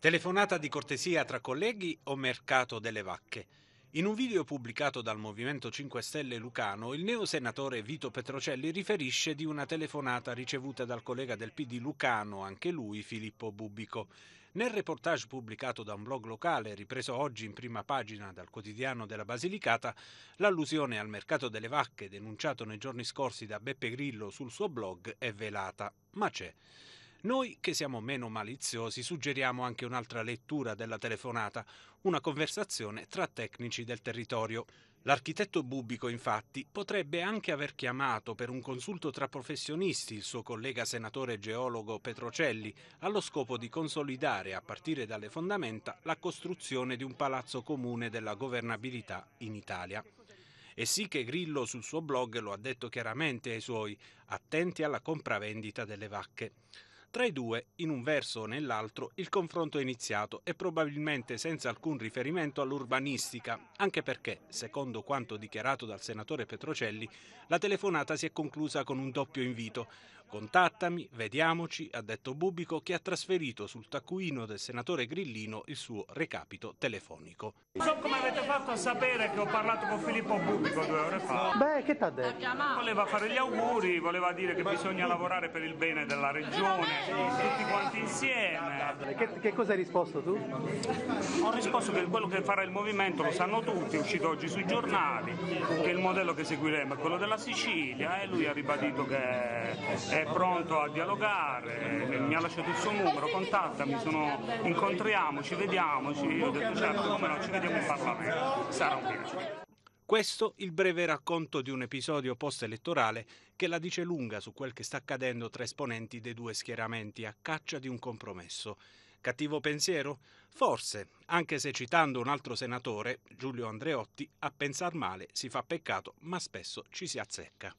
Telefonata di cortesia tra colleghi o mercato delle vacche? In un video pubblicato dal Movimento 5 Stelle Lucano, il neo senatore Vito Petrocelli riferisce di una telefonata ricevuta dal collega del PD Lucano, anche lui Filippo Bubico. Nel reportage pubblicato da un blog locale, ripreso oggi in prima pagina dal quotidiano della Basilicata, l'allusione al mercato delle vacche denunciato nei giorni scorsi da Beppe Grillo sul suo blog è velata, ma c'è. Noi, che siamo meno maliziosi, suggeriamo anche un'altra lettura della telefonata, una conversazione tra tecnici del territorio. L'architetto Bubico, infatti, potrebbe anche aver chiamato per un consulto tra professionisti il suo collega senatore geologo Petrocelli, allo scopo di consolidare, a partire dalle fondamenta, la costruzione di un palazzo comune della governabilità in Italia. E sì che Grillo sul suo blog lo ha detto chiaramente ai suoi, attenti alla compravendita delle vacche. Tra i due, in un verso o nell'altro, il confronto è iniziato e probabilmente senza alcun riferimento all'urbanistica, anche perché, secondo quanto dichiarato dal senatore Petrocelli, la telefonata si è conclusa con un doppio invito. Contattami, vediamoci, ha detto Bubico, che ha trasferito sul taccuino del senatore Grillino il suo recapito telefonico. Non so come avete fatto a sapere che ho parlato con Filippo Bubico due ore fa. Beh, che t'ha detto? Voleva fare gli auguri, voleva dire che bisogna lavorare per il bene della regione tutti quanti insieme. Che, che cosa hai risposto tu? Ho risposto che quello che farà il movimento lo sanno tutti, è uscito oggi sui giornali, che il modello che seguiremo è quello della Sicilia e lui ha ribadito che è pronto a dialogare, mi ha lasciato il suo numero, contattami, sono, incontriamoci, vediamoci, io ho detto certo, come no, ci vediamo in Parlamento, sarà un piacere. Questo il breve racconto di un episodio post-elettorale che la dice lunga su quel che sta accadendo tra esponenti dei due schieramenti a caccia di un compromesso. Cattivo pensiero? Forse, anche se citando un altro senatore, Giulio Andreotti, a pensar male si fa peccato, ma spesso ci si azzecca.